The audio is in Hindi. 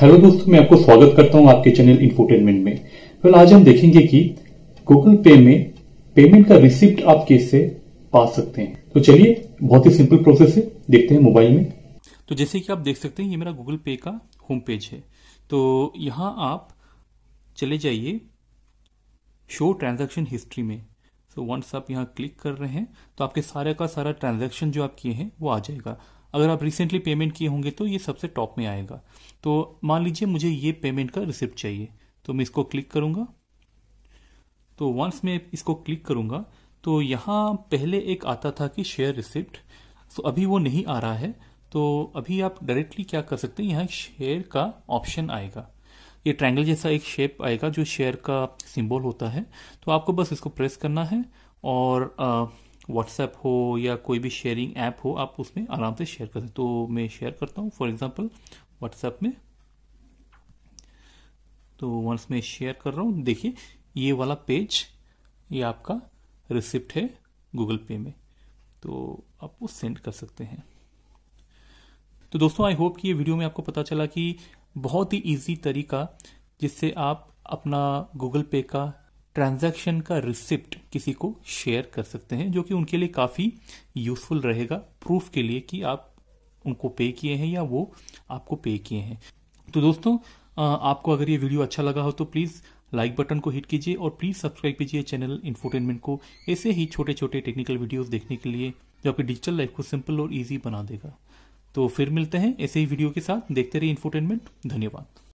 हेलो दोस्तों मैं आपको स्वागत करता हूं आपके चैनल इन्फोटेनमेंट में फिलहाल आज हम देखेंगे कि गूगल पे में पेमेंट का रिसिप्ट आप कैसे पा सकते हैं तो चलिए बहुत ही सिंपल प्रोसेस है देखते हैं मोबाइल में तो जैसे कि आप देख सकते हैं ये मेरा गूगल पे का होम पेज है तो यहाँ आप चले जाइए शो ट्रांजेक्शन हिस्ट्री में तो वंस आप यहाँ क्लिक कर रहे हैं तो आपके सारे का सारा ट्रांजेक्शन जो आप किए हैं वो आ जाएगा अगर आप रिसेंटली पेमेंट किए होंगे तो ये सबसे टॉप में आएगा तो मान लीजिए मुझे ये पेमेंट का रिसिप्ट चाहिए तो मैं इसको क्लिक करूंगा तो वंस मैं इसको क्लिक करूंगा तो यहाँ पहले एक आता था कि शेयर रिसिप्ट तो अभी वो नहीं आ रहा है तो अभी आप डायरेक्टली क्या कर सकते हैं यहाँ शेयर का ऑप्शन आएगा ये ट्रायंगल जैसा एक शेप आएगा जो शेयर का सिंबल होता है तो आपको बस इसको प्रेस करना है और आ, व्हाट्सएप हो या कोई भी शेयरिंग ऐप हो आप उसमें आराम से शेयर कर सकते तो मैं शेयर करता हूँ फॉर एग्जाम्पल व्हाट्सएप में तो वंस मैं शेयर कर रहा हूँ देखिए ये वाला पेज ये आपका रिसिप्ट है गूगल पे में तो आप वो सेंड कर सकते हैं तो दोस्तों आई होप कि ये वीडियो में आपको पता चला कि बहुत ही इजी तरीका जिससे आप अपना गूगल पे का ट्रांजैक्शन का रिसिप्ट किसी को शेयर कर सकते हैं जो कि उनके लिए काफ़ी यूजफुल रहेगा प्रूफ के लिए कि आप उनको पे किए हैं या वो आपको पे किए हैं तो दोस्तों आपको अगर ये वीडियो अच्छा लगा हो तो प्लीज़ लाइक बटन को हिट कीजिए और प्लीज़ सब्सक्राइब कीजिए चैनल इन्फोटेनमेंट को ऐसे ही छोटे छोटे टेक्निकल वीडियोस देखने के लिए जो आपकी डिजिटल लाइफ को सिंपल और इजी बना देगा तो फिर मिलते हैं ऐसे ही वीडियो के साथ देखते रहिए इन्फोटेनमेंट धन्यवाद